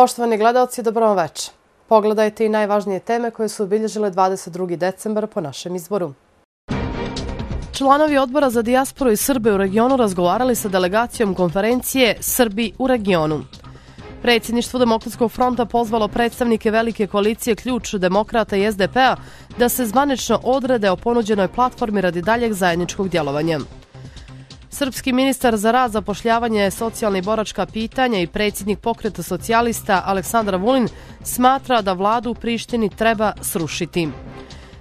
Poštovani gledalci, dobro vam već. Pogledajte i najvažnije teme koje su obilježile 22. decembar po našem izboru. Članovi odbora za dijasporu i Srbe u regionu razgovarali sa delegacijom konferencije Srbi u regionu. Predsjedništvo Demokratskog fronta pozvalo predstavnike Velike koalicije Ključ demokrata i SDP-a da se zvanično odrede o ponuđenoj platformi radi daljeg zajedničkog djelovanja. Srpski ministar za rad za pošljavanje socijalne i boračka pitanja i predsjednik pokreta socijalista Aleksandra Vulin smatra da vladu u Prištini treba srušiti.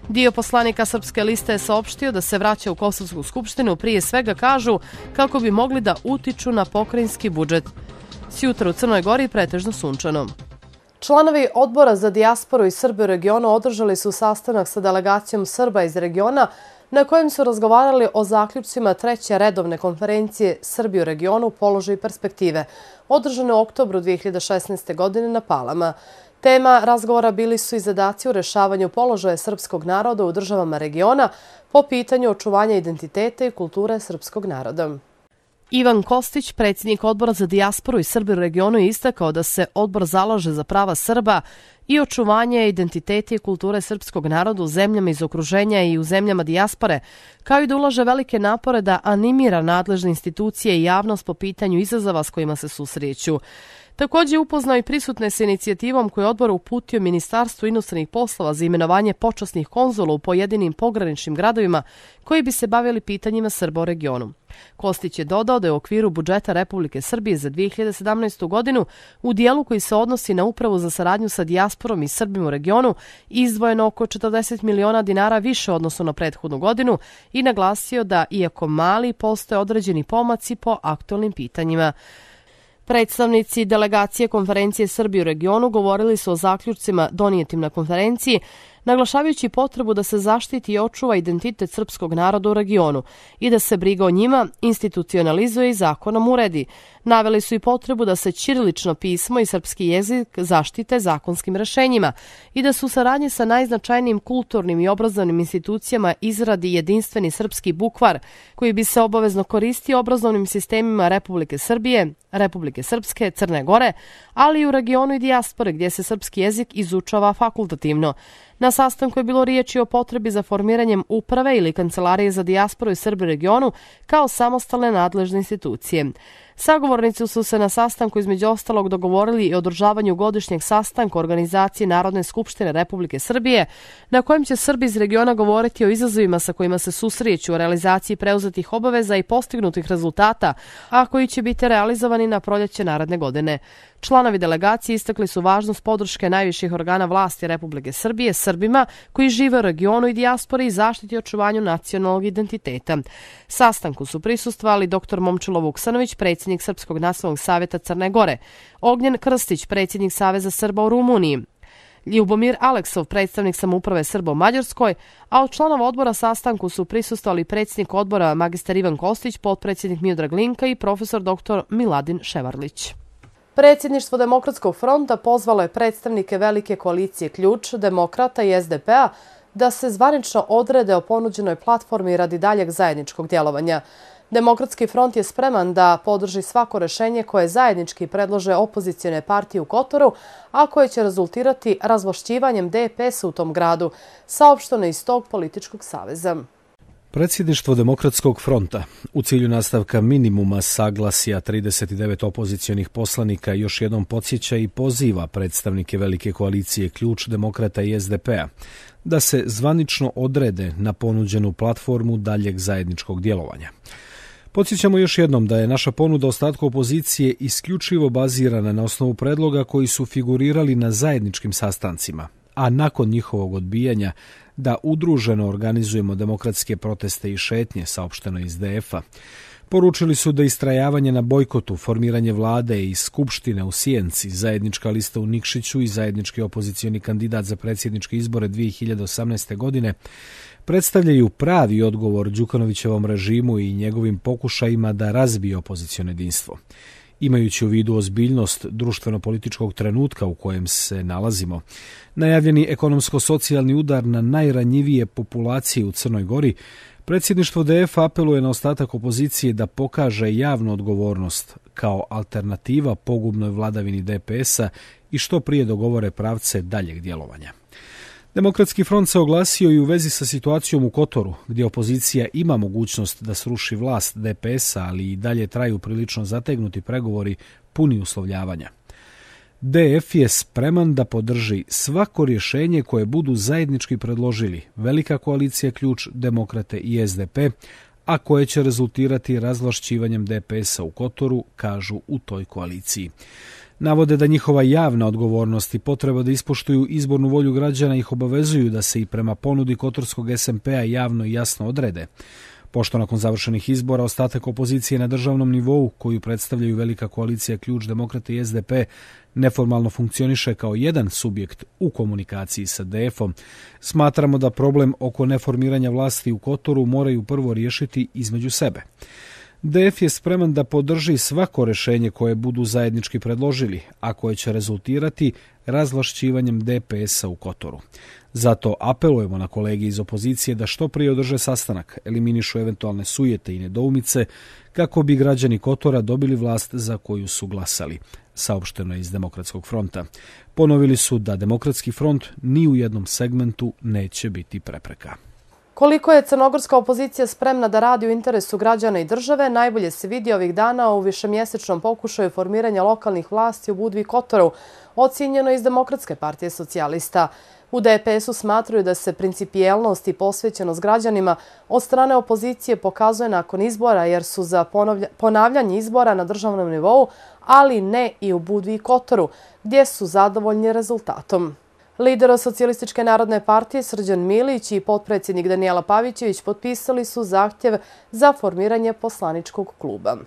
Dio poslanika Srpske liste je saopštio da se vraća u Kosovsku skupštinu prije svega kažu kako bi mogli da utiču na pokrajinski budžet. Sjutra u Crnoj Gori pretežno sunčanom. Članovi odbora za dijasporu i Srbe u regionu održali su sastanak sa delegacijom Srba iz regiona na kojem su razgovarali o zaključcima treće redovne konferencije Srbije regionu položaj i perspektive, održane u oktobru 2016. godine na Palama. Tema razgovora bili su i zadaci u rešavanju položaja srpskog naroda u državama regiona po pitanju očuvanja identitete i kulture srpskog naroda. Ivan Kostić, predsjednik odbora za dijasporu i Srbiju regionu, je istakao da se odbor zalaže za prava Srba, i očuvanje identitete i kulture srpskog naroda u zemljama iz okruženja i u zemljama dijaspore, kao i da ulaže velike napore da animira nadležne institucije i javnost po pitanju izazova s kojima se susreću. Također je upoznao i prisutne s inicijativom koju je odbor uputio Ministarstvu inostranih poslova za imenovanje počasnih konzola u pojedinim pograničnim gradovima koji bi se bavili pitanjima Srba regionu. Kostić je dodao da je u okviru budžeta Republike Srbije za 2017. godinu u dijelu koji se odnosi na upravu za saradnju sa dijasporom i Srbim u regionu izdvojeno oko 40 miliona dinara više odnosno na prethodnu godinu i naglasio da iako mali postoje određeni pomaci po aktualnim pitanjima. Predstavnici delegacije konferencije Srbije u regionu govorili su o zaključcima donijetim na konferenciji, naglašavajući potrebu da se zaštiti i očuva identitet srpskog naroda u regionu i da se briga o njima institucionalizuje i zakonom uredi, Naveli su i potrebu da se ćirilično pismo i srpski jezik zaštite zakonskim rešenjima i da su u saradnji sa najznačajnijim kulturnim i obrazovnim institucijama izradi jedinstveni srpski bukvar koji bi se obavezno koristio obrazovnim sistemima Republike Srbije, Republike Srpske, Crne Gore, ali i u regionu i dijaspore gdje se srpski jezik izučava fakultativno. Na sastanku je bilo riječi o potrebi za formiranjem uprave ili kancelarije za dijasporu i Srbi regionu kao samostalne nadležne institucije. Sagovornici su se na sastanku između ostalog dogovorili i održavanju godišnjeg sastanka Organizacije Narodne skupštine Republike Srbije, na kojem će Srbi iz regiona govoriti o izazovima sa kojima se susrijeću u realizaciji preuzetih obaveza i postignutih rezultata, a koji će biti realizovani na proljeće naredne godine. Članovi delegacije istakli su važnost podrške najviših organa vlasti Republike Srbije Srbima koji žive u regionu i dijaspori i zaštiti očuvanju nacionalnog identiteta. Sastanku su prisustvali dr. Momčilo Vuksanović, predsjednik Srpskog nacionalnog savjeta Crne Gore, Ognjen Krstić, predsjednik Saveza Srba u Rumuniji, Ljubomir Aleksov, predstavnik samouprave Srbo Mađarskoj, a od članova odbora sastanku su prisustali predsjednik odbora magister Ivan Kostić, potpredsjednik Miodrag Linka i profesor dr. Miladin Ševarlić. Predsjedništvo Demokratskog fronta pozvalo je predstavnike Velike koalicije Ključ, Demokrata i SDP-a da se zvanično odrede o ponuđenoj platformi radi daljeg zajedničkog djelovanja. Demokratski front je spreman da podrži svako rešenje koje zajednički predlože opozicijone partije u Kotoru, a koje će rezultirati razvošćivanjem DPS-a u tom gradu, saopšteno iz tog političkog saveza. Predsjedništvo Demokratskog fronta u cilju nastavka minimuma saglasija 39 opozicijonih poslanika još jednom podsjeća i poziva predstavnike Velike koalicije Ključ demokrata i SDP-a da se zvanično odrede na ponuđenu platformu daljeg zajedničkog djelovanja. Podsjećamo još jednom da je naša ponuda ostatku opozicije isključivo bazirana na osnovu predloga koji su figurirali na zajedničkim sastancima, a nakon njihovog odbijanja da udruženo organizujemo demokratske proteste i šetnje, saopšteno iz DF-a. Poručili su da istrajavanje na bojkotu, formiranje vlade i skupštine u Sijenci, zajednička lista u Nikšiću i zajednički opozicioni kandidat za predsjedničke izbore 2018. godine predstavljaju pravi odgovor Đukanovićevom režimu i njegovim pokušajima da razbije opozicijone jedinstvo. Imajući u vidu ozbiljnost društveno-političkog trenutka u kojem se nalazimo, najavljeni ekonomsko-socijalni udar na najranjivije populacije u Crnoj Gori, predsjedništvo DF apeluje na ostatak opozicije da pokaže javnu odgovornost kao alternativa pogubnoj vladavini DPS-a i što prije dogovore pravce daljeg djelovanja. Demokratski front se oglasio i u vezi sa situacijom u Kotoru, gdje opozicija ima mogućnost da sruši vlast DPS-a, ali i dalje traju prilično zategnuti pregovori puni uslovljavanja. DF je spreman da podrži svako rješenje koje budu zajednički predložili Velika koalicija ključ demokrate i SDP, a koje će rezultirati razlošćivanjem DPS-a u Kotoru, kažu u toj koaliciji. Navode da njihova javna odgovornost i potreba da ispoštuju izbornu volju građana ih obavezuju da se i prema ponudi Kotorskog SMP-a javno i jasno odrede. Pošto nakon završenih izbora ostatak opozicije na državnom nivou, koju predstavljaju velika koalicija Ključ demokrate i SDP, neformalno funkcioniše kao jedan subjekt u komunikaciji sa DF-om, smatramo da problem oko neformiranja vlasti u Kotoru moraju prvo riješiti između sebe. DF je spreman da podrži svako rešenje koje budu zajednički predložili, a koje će rezultirati razlašćivanjem DPS-a u Kotoru. Zato apelujemo na kolege iz opozicije da što prije održe sastanak, eliminišu eventualne sujete i nedoumice, kako bi građani Kotora dobili vlast za koju su glasali, saopšteno je iz Demokratskog fronta. Ponovili su da Demokratski front ni u jednom segmentu neće biti prepreka. Koliko je crnogorska opozicija spremna da radi u interesu građana i države, najbolje se vidi ovih dana u višemjesečnom pokušaju formiranja lokalnih vlasti u Budvi Kotoru, ocjenjeno iz Demokratske partije socijalista. U DPS-u smatruju da se principijelnost i posvećenost građanima od strane opozicije pokazuje nakon izbora jer su za ponavljanje izbora na državnom nivou, ali ne i u Budvi i Kotoru, gdje su zadovoljni rezultatom. Lidera Socialističke narodne partije Srđan Milić i potpredsjednik Danijela Pavićević potpisali su zahtjev za formiranje poslaničkog kluba.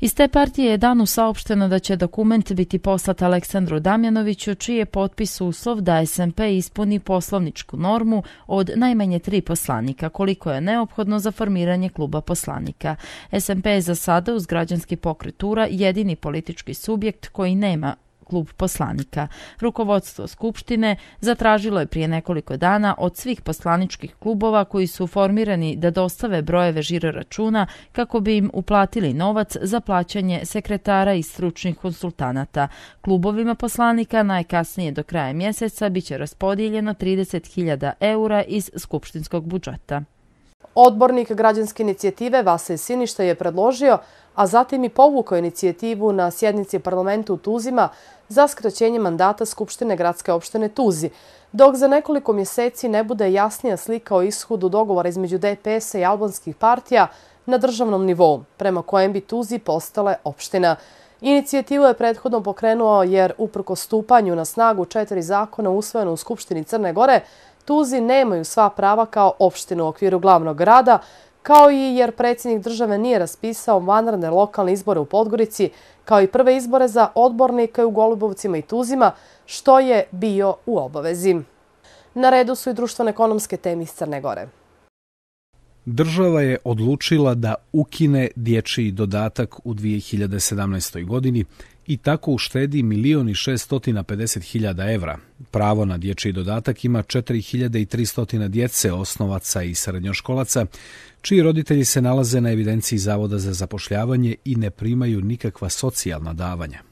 Iz te partije je danu saopšteno da će dokument biti poslat Aleksandru Damjanoviću, čiji je potpis uslov da SMP ispuni poslovničku normu od najmanje tri poslanika, koliko je neophodno za formiranje kluba poslanika. SMP je za sada uz građanski pokretura jedini politički subjekt koji nema klub poslanika. Rukovodstvo Skupštine zatražilo je prije nekoliko dana od svih poslaničkih klubova koji su formirani da dostave brojeve žiro računa kako bi im uplatili novac za plaćanje sekretara i stručnih konsultanata. Klubovima poslanika najkasnije do kraja mjeseca biće raspodijeljeno 30.000 eura iz Skupštinskog budžeta. Odbornik građanske inicijative Vasej Siništa je predložio, a zatim i povukao inicijativu na sjednici parlamentu u Tuzima za skraćenje mandata Skupštine gradske opštine Tuzi, dok za nekoliko mjeseci ne bude jasnija slika o ishodu dogovora između DPS-a i albanskih partija na državnom nivou, prema kojem bi Tuzi postale opština. Inicijativu je prethodno pokrenuo jer, uprko stupanju na snagu četiri zakona usvojeno u Skupštini Crne Gore, Tuzi nemaju sva prava kao opštinu u okviru glavnog grada, kao i jer predsjednik države nije raspisao vanredne lokalne izbore u Podgorici, kao i prve izbore za odbornike u Golubovcima i Tuzima, što je bio u obavezi. Na redu su i društveno-ekonomske teme iz Crne Gore. Država je odlučila da ukine dječiji dodatak u 2017. godini i tako uštedi milion i 650 hiljada evra. Pravo na dječji dodatak ima 4300 djece, osnovaca i srednjoškolaca, čiji roditelji se nalaze na evidenciji Zavoda za zapošljavanje i ne primaju nikakva socijalna davanja.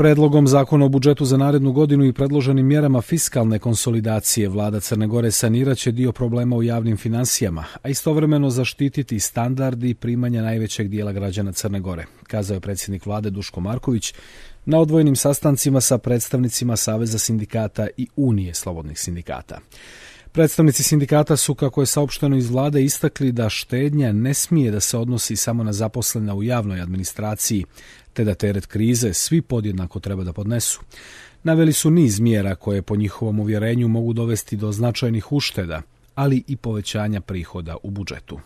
Predlogom zakona o budžetu za narednu godinu i predloženim mjerama fiskalne konsolidacije vlada Crne Gore saniraće dio problema u javnim finansijama, a istovremeno zaštititi standardi primanja najvećeg dijela građana Crne Gore, kazao je predsjednik vlade Duško Marković na odvojenim sastancima sa predstavnicima Saveza sindikata i Unije slobodnih sindikata. Predstavnici sindikata su, kako je saopšteno iz vlade, istakli da štednja ne smije da se odnosi samo na zaposlena u javnoj administraciji, te da teret krize svi podjednako treba da podnesu. Naveli su niz mjera koje po njihovom uvjerenju mogu dovesti do značajnih ušteda, ali i povećanja prihoda u budžetu.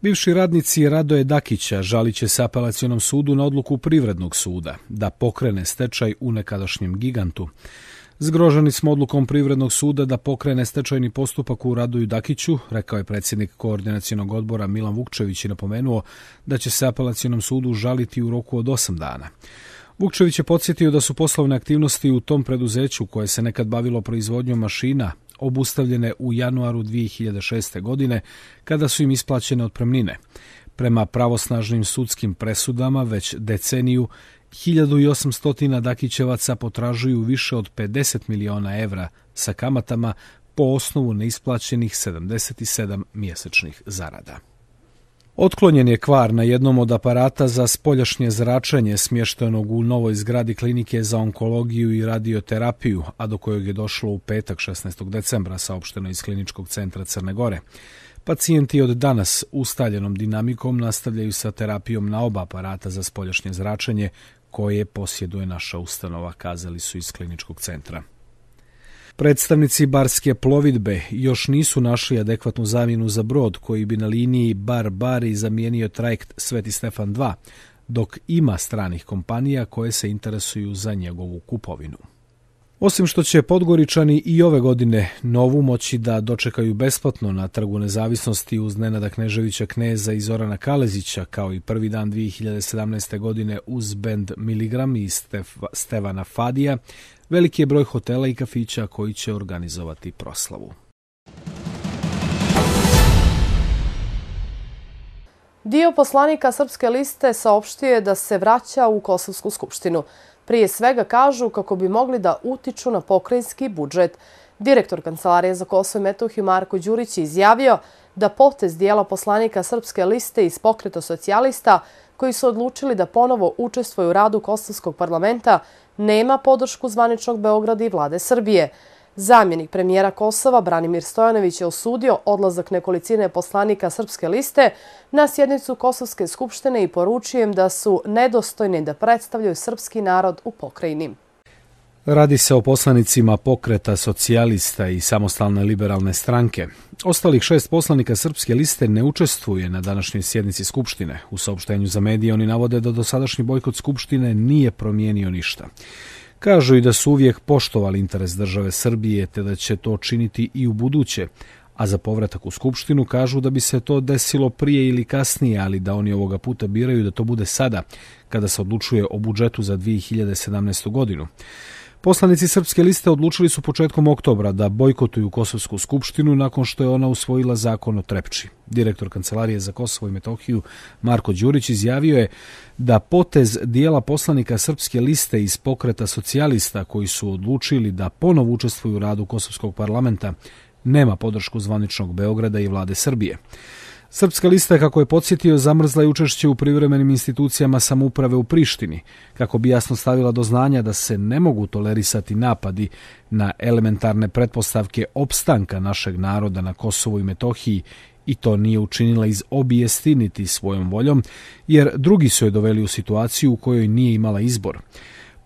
Bivši radnici Radoje Dakića žalit će se apelacijonom sudu na odluku Privrednog suda da pokrene stečaj u nekadašnjem gigantu. Zgroženi smo odlukom Privrednog suda da pokrene stečajni postupak u Raduju Dakiću, rekao je predsjednik koordinacijenog odbora Milan Vukčević i napomenuo da će se apelacijenom sudu žaliti u roku od 8 dana. Vukčević je podsjetio da su poslovne aktivnosti u tom preduzeću koje se nekad bavilo proizvodnjom mašina obustavljene u januaru 2006. godine kada su im isplaćene otpremnine. Prema pravosnažnim sudskim presudama već deceniju 1800 Dakićevaca potražuju više od 50 miliona evra sa kamatama po osnovu neisplaćenih 77 mjesečnih zarada. Otklonjen je kvar na jednom od aparata za spoljašnje zračenje smještenog u novoj zgradi klinike za onkologiju i radioterapiju, a do kojeg je došlo u petak 16. decembra saopšteno iz kliničkog centra Crne Gore. Pacijenti od danas ustaljenom dinamikom nastavljaju sa terapijom na oba aparata za spoljašnje zračenje koje posjeduje naša ustanova, kazali su iz kliničkog centra. Predstavnici barske plovidbe još nisu našli adekvatnu zamjenu za brod koji bi na liniji Bar Bari zamijenio trajekt Sveti Stefan 2, dok ima stranih kompanija koje se interesuju za njegovu kupovinu. Osim što će Podgoričani i ove godine novu moći da dočekaju besplatno na trgu nezavisnosti uz Nenada Kneževića Kneza i Zorana Kalezića, kao i prvi dan 2017. godine uz band Miligram i Stef Stevana Fadija, veliki je broj hotela i kafića koji će organizovati proslavu. Dio poslanika Srpske liste saopštio je da se vraća u Kosovsku skupštinu prije svega kažu kako bi mogli da utiču na pokrajinski budžet. Direktor Kancelarije za Kosovo i Metohiju Marko Đurić je izjavio da potez dijela poslanika Srpske liste iz pokreta socijalista koji su odlučili da ponovo učestvuju u radu Kosovskog parlamenta nema podršku zvaničnog Beograda i vlade Srbije. Zamjenik premijera Kosova Branimir Stojanović je osudio odlazak nekolicine poslanika Srpske liste na sjednicu Kosovske skupštine i poručio da su nedostojni da predstavljaju srpski narod u pokrajini. Radi se o poslanicima pokreta socijalista i samostalne liberalne stranke. Ostalih šest poslanika Srpske liste ne učestvuje na današnjoj sjednici Skupštine. U saopštenju za medije oni navode da dosadašnji bojkot Skupštine nije promijenio ništa. Kažu i da su uvijek poštovali interes države Srbije, te da će to činiti i u buduće, a za povratak u Skupštinu kažu da bi se to desilo prije ili kasnije, ali da oni ovoga puta biraju da to bude sada, kada se odlučuje o budžetu za 2017. godinu. Poslanici Srpske liste odlučili su početkom oktobra da bojkotuju Kosovsku skupštinu nakon što je ona usvojila zakon o Trepči. Direktor Kancelarije za Kosovo i Metohiju Marko Đurić izjavio je da potez dijela poslanika Srpske liste iz pokreta socijalista koji su odlučili da ponovo učestvuju u radu Kosovskog parlamenta nema podršku zvaničnog Beograda i vlade Srbije. Srpska lista, kako je podsjetio, zamrzla je učešće u privremenim institucijama samouprave u Prištini, kako bi jasno stavila do znanja da se ne mogu tolerisati napadi na elementarne pretpostavke opstanka našeg naroda na Kosovo i Metohiji i to nije učinila iz obijesti svojom voljom, jer drugi su je doveli u situaciju u kojoj nije imala izbor.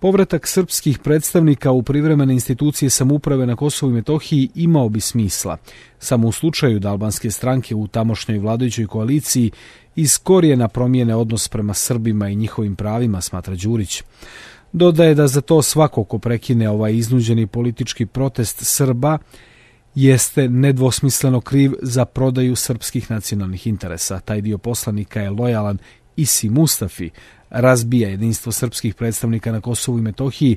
Povratak srpskih predstavnika u privremene institucije samuprave na Kosovo i Metohiji imao bi smisla, samo u slučaju da albanske stranke u tamošnjoj vladajućoj koaliciji iskorije na promijene odnos prema Srbima i njihovim pravima, smatra Đurić. Dodaje da za to svako ko prekine ovaj iznuđeni politički protest Srba jeste nedvosmisleno kriv za prodaju srpskih nacionalnih interesa. Taj dio poslanika je lojalan Isi Mustafi, razbija jedinstvo srpskih predstavnika na Kosovu i Metohiji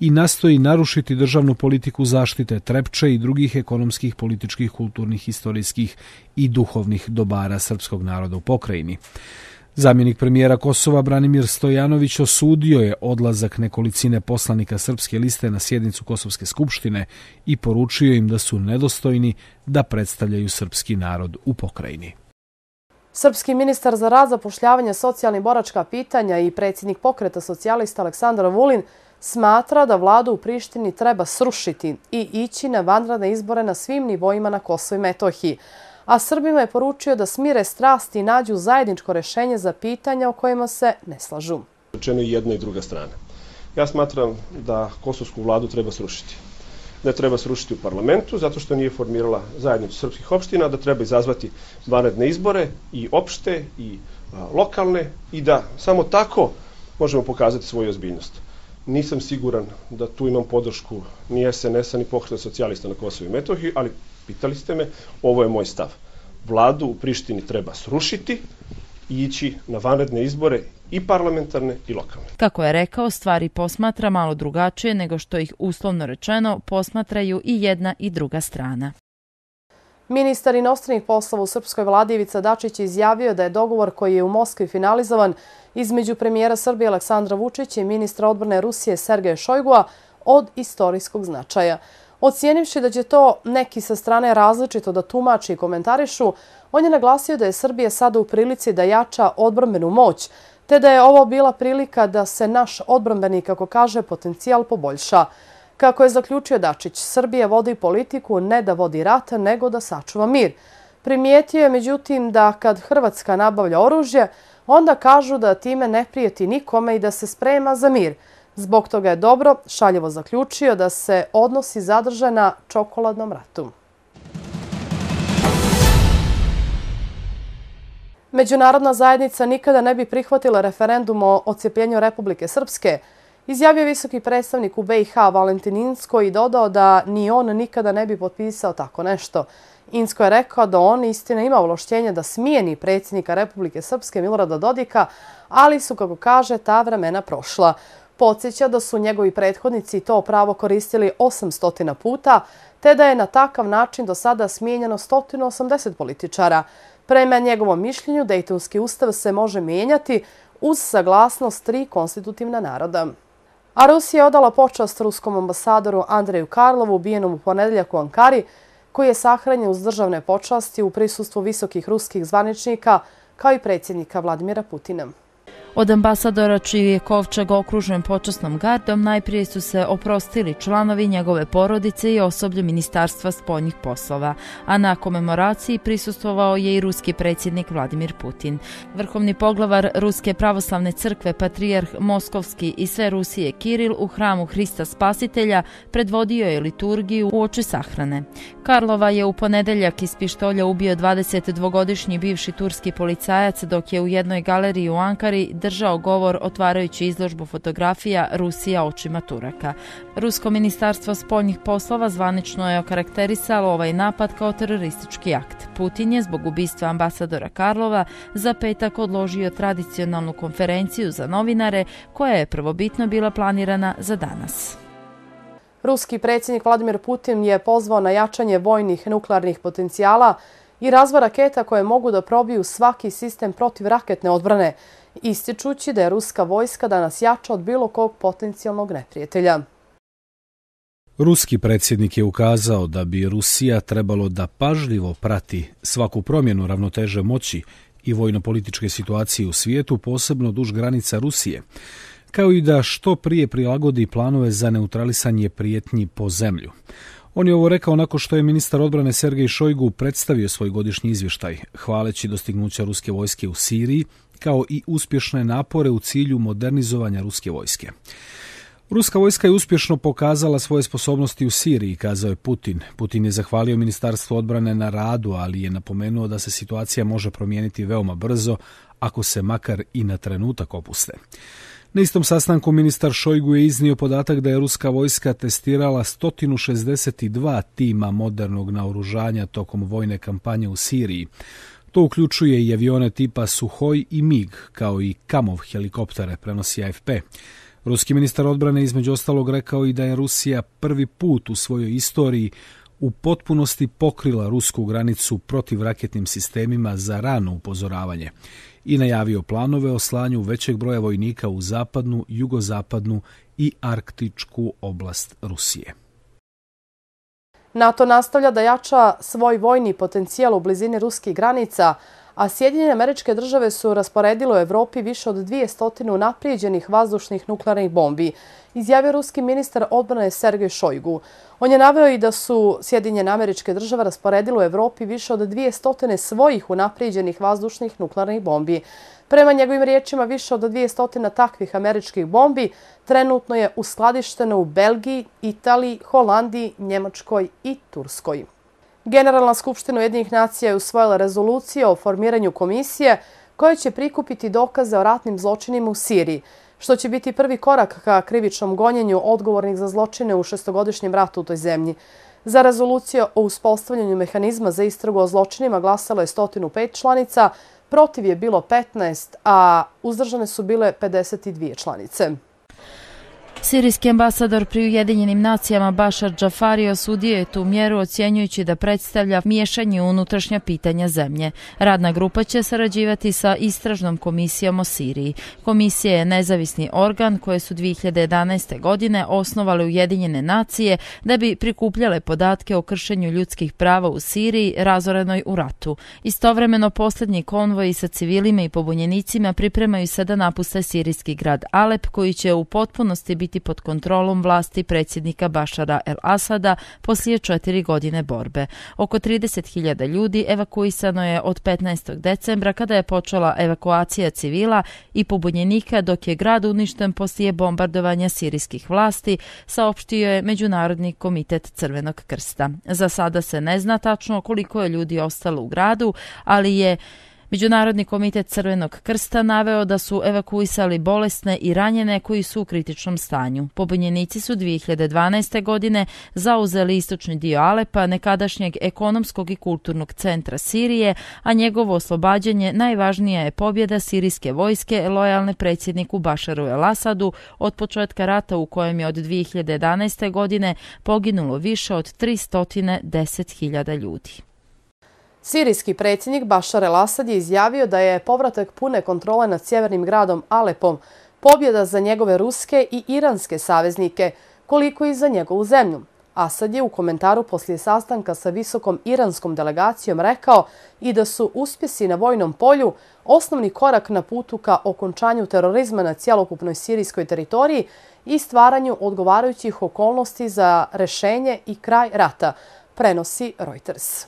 i nastoji narušiti državnu politiku zaštite Trepče i drugih ekonomskih, političkih, kulturnih, istorijskih i duhovnih dobara srpskog naroda u pokrajini. Zamjenik premijera Kosova Branimir Stojanović osudio je odlazak nekolicine poslanika Srpske liste na sjednicu Kosovske skupštine i poručio im da su nedostojni da predstavljaju srpski narod u pokrajini. Srpski ministar za rad za zapošljavanja socijalni boračka pitanja i predsjednik pokreta socijalista Aleksandar Vulin smatra da vladu u Prištini treba srušiti i ići na vanradne izbore na svim nivoima na Kosovo i Metohiji, a Srbima je poručio da smire strasti i nađu zajedničko rešenje za pitanja o kojima se ne slažu. Rečeno je jedna i druga strana. Ja smatram da kosovsku vladu treba srušiti da treba srušiti u parlamentu zato što nije formirala zajednicu srpskih opština, da treba izazvati vanredne izbore i opšte i lokalne i da samo tako možemo pokazati svoju ozbiljnost. Nisam siguran da tu imam podršku ni SNS-a ni pokreta socijalista na Kosovo i Metohiji, ali pitali ste me, ovo je moj stav. Vladu u Prištini treba srušiti i ići na vanredne izbore i parlamentarne i lokalne. Kako je rekao, stvari posmatra malo drugačije nego što ih uslovno rečeno posmatraju i jedna i druga strana. Ministar inostranih poslova u Srpskoj vladi Ivica Dačić izjavio da je dogovor koji je u Moskvi finalizovan između premijera Srbije Aleksandra Vučića i ministra odbrane Rusije Sergeja Šojgua od istorijskog značaja. Ocijenivši da će to neki sa strane različito da tumači i komentarišu, on je naglasio da je Srbija sada u prilici da jača odbrmenu moć, te da je ovo bila prilika da se naš odbrombeni, kako kaže, potencijal poboljša. Kako je zaključio Dačić, Srbije vodi politiku ne da vodi rat, nego da sačuva mir. Primijetio je međutim da kad Hrvatska nabavlja oružje, onda kažu da time ne prijeti nikome i da se sprema za mir. Zbog toga je dobro, šaljevo zaključio, da se odnosi zadržena čokoladnom ratu. Međunarodna zajednica nikada ne bi prihvatila referendum o ocijepljenju Republike Srpske, izjavio visoki predstavnik u BiH Valentin Insko i dodao da ni on nikada ne bi potpisao tako nešto. Insko je rekao da on istina ima vlošćenje da smijeni predsjednika Republike Srpske Milorada Dodika, ali su, kako kaže, ta vremena prošla podsjeća da su njegovi prethodnici to pravo koristili 800 puta, te da je na takav način do sada smijenjeno 180 političara. Prema njegovom mišljenju, Dejtonski ustav se može mijenjati uz saglasnost tri konstitutivna naroda. A Rusija je odala počast ruskom ambasadoru Andreju Karlovu, ubijenom u ponedeljak u Ankari, koji je sahranjen uz državne počasti u prisustvu visokih ruskih zvaničnika kao i predsjednika Vladimira Putina. Od ambasadora čiji je Kovčeg okružen počasnom gardom, najprije su se oprostili članovi njegove porodice i osoblje Ministarstva spoljnih poslova, a na komemoraciji prisustovao je i ruski predsjednik Vladimir Putin. Vrhovni poglavar Ruske pravoslavne crkve, patrijarh Moskovski i sve Rusije Kiril u hramu Hrista Spasitelja predvodio je liturgiju u oči sahrane. Karlova je u ponedeljak iz pištolja ubio 22-godišnji bivši turski policajac dok je u jednoj galeriji u Ankari držao govor otvarajući izložbu fotografija Rusija očima Turaka. Rusko ministarstvo spoljnih poslova zvanično je okarakterisalo ovaj napad kao teroristički akt. Putin je zbog ubistva ambasadora Karlova za petak odložio tradicionalnu konferenciju za novinare koja je prvobitno bila planirana za danas. Ruski predsjednik Vladimir Putin je pozvao na jačanje vojnih nuklearnih potencijala i razvoj raketa koje mogu da probiju svaki sistem protiv raketne odbrane, ističući da je ruska vojska danas jača od bilo kog potencijalnog neprijatelja. Ruski predsjednik je ukazao da bi Rusija trebalo da pažljivo prati svaku promjenu ravnoteže moći i vojnopolitičke situacije u svijetu, posebno duž granica Rusije, kao i da što prije prilagodi planove za neutralisanje prijetnji po zemlju. On je ovo rekao nakon što je ministar odbrane Sergej Šojgu predstavio svoj godišnji izvještaj, hvaleći dostignuća ruske vojske u Siriji, kao i uspješne napore u cilju modernizovanja ruske vojske. Ruska vojska je uspješno pokazala svoje sposobnosti u Siriji, kazao je Putin. Putin je zahvalio Ministarstvo odbrane na radu, ali je napomenuo da se situacija može promijeniti veoma brzo ako se makar i na trenutak opuste. Na istom sastanku ministar Šojgu je iznio podatak da je ruska vojska testirala 162 tima modernog naoružanja tokom vojne kampanje u Siriji. To uključuje i avione tipa Suhoj i MiG, kao i Kamov helikoptere, prenosi AFP. Ruski ministar odbrane između ostalog rekao i da je Rusija prvi put u svojoj istoriji u potpunosti pokrila rusku granicu protiv raketnim sistemima za rano upozoravanje i najavio planove o slanju većeg broja vojnika u zapadnu, jugozapadnu i arktičku oblast Rusije. NATO nastavlja da jača svoj vojni potencijal u blizini ruskih granica, a Sjedinjene američke države su rasporedile u Evropi više od 200 naprijeđenih vazdušnih nuklearnih bombi, izjavio ruski ministar odbrane Sergej Šojgu. On je naveo i da su Sjedinjene američke države rasporedile u Evropi više od 200 svojih unaprijeđenih vazdušnih nuklearnih bombi. Prema njegovim riječima, više od 200 takvih američkih bombi trenutno je uskladišteno u Belgiji, Italiji, Holandiji, Njemačkoj i Turskoj. Generalna skupština Ujedinih nacija je usvojila rezoluciju o formiranju komisije koja će prikupiti dokaze o ratnim zločinima u Siriji, što će biti prvi korak ka krivičnom gonjenju odgovornih za zločine u šestogodišnjem ratu u toj zemlji. Za rezoluciju o uspostavljanju mehanizma za istragu o zločinima glasalo je 105 članica, protiv je bilo 15, a uzdržane su bile 52 članice. Sirijski ambasador pri Ujedinjenim nacijama Bašar Džafari osudio je tu mjeru ocjenjujući da predstavlja miješanje unutrašnja pitanja zemlje. Radna grupa će sarađivati sa Istražnom komisijom o Siriji. Komisija je nezavisni organ koje su 2011. godine osnovale Ujedinjene nacije da bi prikupljale podatke o kršenju ljudskih prava u Siriji razorenoj u ratu. Istovremeno posljednji konvoj sa civilima i pobunjenicima pripremaju se da napuste sirijski grad Alep koji će u potpunosti biti biti pod kontrolom vlasti predsjednika Bašara El Asada poslije četiri godine borbe. Oko 30.000 ljudi evakuisano je od 15. decembra kada je počela evakuacija civila i pobunjenika dok je grad uništen poslije bombardovanja sirijskih vlasti, saopštio je Međunarodni komitet Crvenog krsta. Za sada se ne zna tačno koliko je ljudi ostalo u gradu, ali je Međunarodni komitet Crvenog krsta naveo da su evakuisali bolesne i ranjene koji su u kritičnom stanju. Pobunjenici su 2012. godine zauzeli istočni dio Alepa, nekadašnjeg ekonomskog i kulturnog centra Sirije, a njegovo oslobađanje najvažnija je pobjeda sirijske vojske lojalne predsjedniku Bašaru el-Asadu od početka rata u kojem je od 2011. godine poginulo više od 310.000 ljudi. Sirijski predsjednik Bašar el asad je izjavio da je povratak pune kontrole nad sjevernim gradom Alepom pobjeda za njegove ruske i iranske saveznike, koliko i za njegovu zemlju. Asad je u komentaru poslije sastanka sa visokom iranskom delegacijom rekao i da su uspjesi na vojnom polju osnovni korak na putu ka okončanju terorizma na cjelokupnoj sirijskoj teritoriji i stvaranju odgovarajućih okolnosti za rešenje i kraj rata, prenosi Reuters.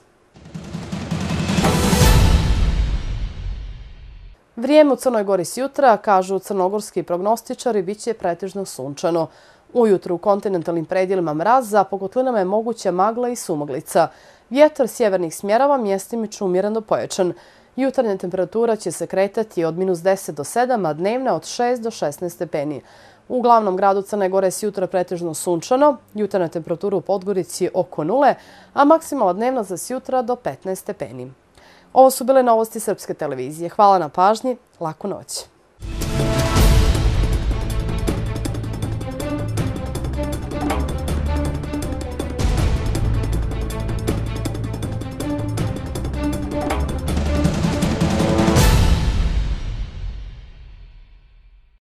Vrijeme u Crnoj Gori s jutra, kažu crnogorski prognostičari, bit će pretežno sunčano. Ujutru u kontinentalnim predijelima mraza, pogotlinama je moguća magla i sumoglica. Vjetar sjevernih smjerava mjestimično umjereno poječan. Jutarnja temperatura će se kretati od minus 10 do 7, a dnevna od 6 do 16 stepeni. U glavnom gradu Crne Gore s jutra pretežno sunčano, jutarnja temperatura u Podgorici oko nule, a maksimalna dnevna za s do 15 stepeni. Ovo su bile novosti Srpske televizije. Hvala na pažnji. Laku noć.